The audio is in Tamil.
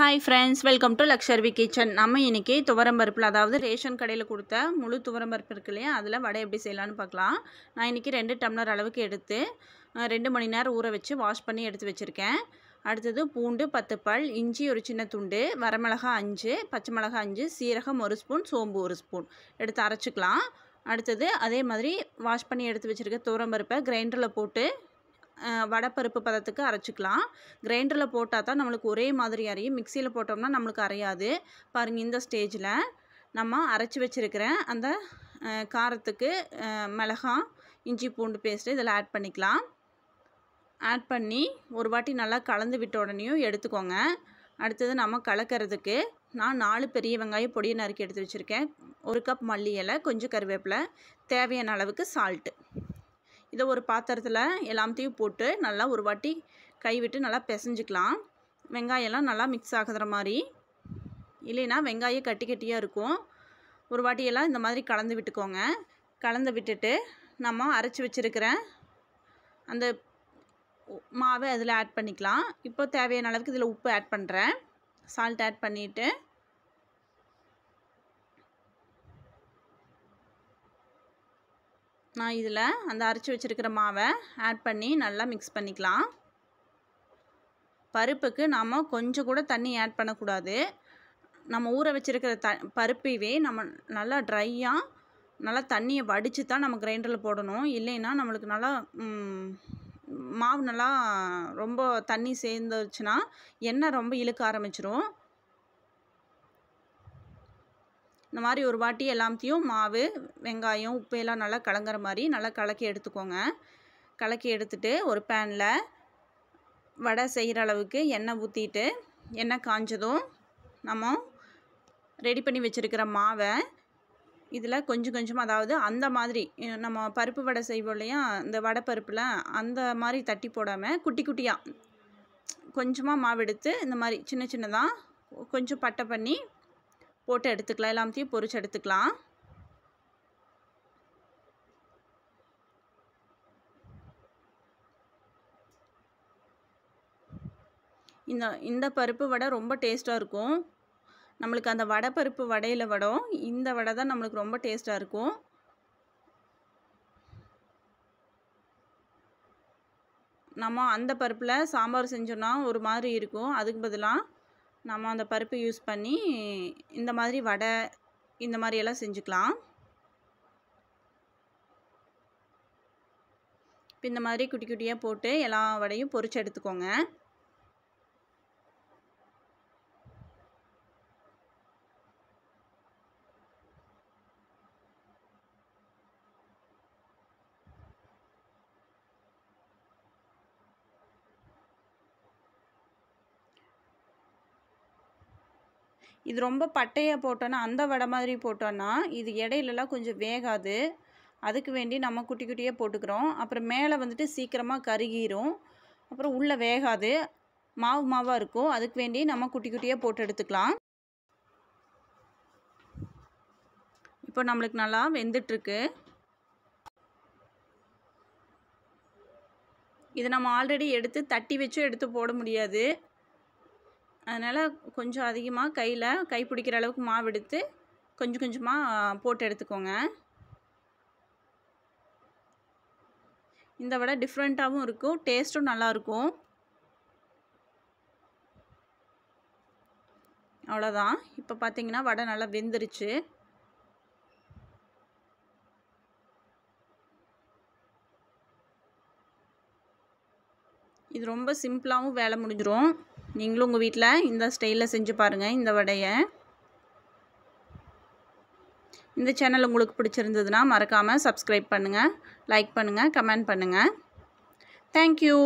ஹாய் ஃப்ரெண்ட்ஸ் வெல்கம் டு லக்ஷர்வி கிச்சன் நம்ம இன்றைக்கி துவரம்பருப்பில் அதாவது ரேஷன் கடையில் கொடுத்த முழு துவரம்பருப்பு இருக்கு இல்லையா அதில் வடை எப்படி செய்யலான்னு பார்க்கலாம் நான் இன்றைக்கி ரெண்டு டம்ளர் அளவுக்கு எடுத்து ரெண்டு மணி நேரம் ஊற வச்சு வாஷ் பண்ணி எடுத்து வச்சுருக்கேன் அடுத்தது பூண்டு பத்து பல் இஞ்சி ஒரு சின்ன துண்டு வரமிளகா அஞ்சு பச்சை மிளகா அஞ்சு சீரகம் ஒரு ஸ்பூன் சோம்பு ஒரு ஸ்பூன் எடுத்து அரைச்சிக்கலாம் அடுத்தது அதே மாதிரி வாஷ் பண்ணி எடுத்து வச்சுருக்க துவரம்பருப்பை கிரைண்டரில் போட்டு வடப்பருப்பு பதத்துக்கு அரைச்சிக்கலாம் கிரைண்டரில் போட்டால் தான் நம்மளுக்கு ஒரே மாதிரி அரையும் மிக்சியில் போட்டோம்னா நம்மளுக்கு அரையாது பாருங்கள் இந்த ஸ்டேஜில் நம்ம அரைச்சி வச்சுருக்கிறேன் அந்த காரத்துக்கு மிளகாய் இஞ்சி பூண்டு பேஸ்ட்டு இதில் ஆட் பண்ணிக்கலாம் ஆட் பண்ணி ஒரு வாட்டி நல்லா கலந்து விட்ட உடனேயும் எடுத்துக்கோங்க அடுத்தது நம்ம கலக்கிறதுக்கு நான் நாலு பெரிய வெங்காயம் பொடியை நறுக்கி எடுத்து வச்சுருக்கேன் ஒரு கப் மல்லி இலை கொஞ்சம் கருவேப்பிலை தேவையான அளவுக்கு சால்ட்டு இதை ஒரு பாத்திரத்தில் எல்லாத்தையும் போட்டு நல்லா ஒரு வாட்டி கைவிட்டு நல்லா பிசைஞ்சிக்கலாம் வெங்காயம்லாம் நல்லா மிக்ஸ் ஆகுற மாதிரி இல்லைன்னா வெங்காயம் கட்டி கட்டியாக இருக்கும் ஒரு வாட்டியெல்லாம் இந்த மாதிரி கலந்து விட்டுக்கோங்க கலந்து விட்டுட்டு நம்ம அரைச்சி வச்சுருக்கிற அந்த மாவை அதில் ஆட் பண்ணிக்கலாம் இப்போ தேவையான அளவுக்கு இதில் உப்பு ஆட் பண்ணுறேன் சால்ட் ஆட் பண்ணிவிட்டு நான் இதில் அந்த அரைச்சி வச்சுருக்கிற மாவை ஆட் பண்ணி நல்லா மிக்ஸ் பண்ணிக்கலாம் பருப்புக்கு நாம் கொஞ்சம் கூட தண்ணி ஆட் பண்ணக்கூடாது நம்ம ஊற வச்சுருக்கிற த பருப்பையே நம்ம நல்லா ட்ரையாக நல்லா தண்ணியை வடித்து தான் நம்ம கிரைண்டரில் போடணும் இல்லைன்னா நம்மளுக்கு நல்லா மாவு நல்லா ரொம்ப தண்ணி சேர்ந்துருச்சுன்னா எண்ணெய் ரொம்ப இழுக்க ஆரம்பிச்சிரும் இந்த மாதிரி ஒரு வாட்டி எல்லாத்தையும் மாவு வெங்காயம் உப்பு எல்லாம் நல்லா கலங்குற மாதிரி நல்லா கலக்கி எடுத்துக்கோங்க கலக்கி எடுத்துட்டு ஒரு பேனில் வடை செய்கிற அளவுக்கு எண்ணெய் ஊற்றிட்டு எண்ணெய் காஞ்சதும் நம்ம ரெடி பண்ணி வச்சுருக்கிற மாவை இதில் கொஞ்சம் கொஞ்சமாக அதாவது அந்த மாதிரி நம்ம பருப்பு வடை செய்வோம் இல்லையா இந்த வடை பருப்பில் அந்த மாதிரி தட்டி போடாமல் குட்டி குட்டியாக கொஞ்சமாக மாவு எடுத்து இந்த மாதிரி சின்ன சின்னதாக கொஞ்சம் பட்டை பண்ணி போட்டு எடுத்துக்கலாம் எல்லாத்தையும் பொறிச்சு எடுத்துக்கலாம் இந்த இந்த பருப்பு வடை ரொம்ப டேஸ்ட்டாக இருக்கும் நம்மளுக்கு அந்த வடை பருப்பு வடையில் வடம் இந்த வடை தான் நம்மளுக்கு ரொம்ப டேஸ்ட்டாக இருக்கும் நம்ம அந்த பருப்பில் சாம்பார் செஞ்சோன்னா ஒரு மாதிரி இருக்கும் அதுக்கு பதிலாக நம்ம அந்த பருப்பு யூஸ் பண்ணி இந்த மாதிரி வடை இந்த மாதிரியெல்லாம் செஞ்சுக்கலாம் இப்போ இந்த மாதிரி குட்டி குட்டியாக போட்டு எல்லா வடையும் பொறிச்சு எடுத்துக்கோங்க இது ரொம்ப பட்டையாக போட்டோன்னா அந்த வடை மாதிரி போட்டோன்னா இது இடையிலலாம் கொஞ்சம் வேகாது அதுக்கு வேண்டி நம்ம குட்டி குட்டியாக போட்டுக்கிறோம் அப்புறம் மேலே வந்துட்டு சீக்கிரமாக கருகிரும் அப்புறம் உள்ளே வேகாது மாவு மாவாக இருக்கும் அதுக்கு வேண்டி நம்ம குட்டி குட்டியாக போட்டு எடுத்துக்கலாம் இப்போ நம்மளுக்கு நல்லா வெந்துட்டுருக்கு இதை நம்ம ஆல்ரெடி எடுத்து தட்டி வச்சும் எடுத்து போட முடியாது அதனால் கொஞ்சம் அதிகமாக கையில் கை பிடிக்கிற அளவுக்கு மாவு எடுத்து கொஞ்சம் கொஞ்சமாக போட்டு எடுத்துக்கோங்க இந்த வடை டிஃப்ரெண்ட்டாகவும் இருக்கும் டேஸ்ட்டும் நல்லாயிருக்கும் அவ்வளோதான் இப்போ பார்த்தீங்கன்னா வடை நல்லா வெந்துருச்சு இது ரொம்ப சிம்பிளாகவும் வேலை முடிஞ்சிடும் நீங்களும் உங்கள் வீட்டில் இந்த ஸ்டைலில் செஞ்சு பாருங்கள் இந்த வடையை இந்த சேனல் உங்களுக்கு பிடிச்சிருந்ததுன்னா மறக்காமல் சப்ஸ்கிரைப் பண்ணுங்கள் லைக் பண்ணுங்கள் கமெண்ட் பண்ணுங்கள் தேங்க்யூ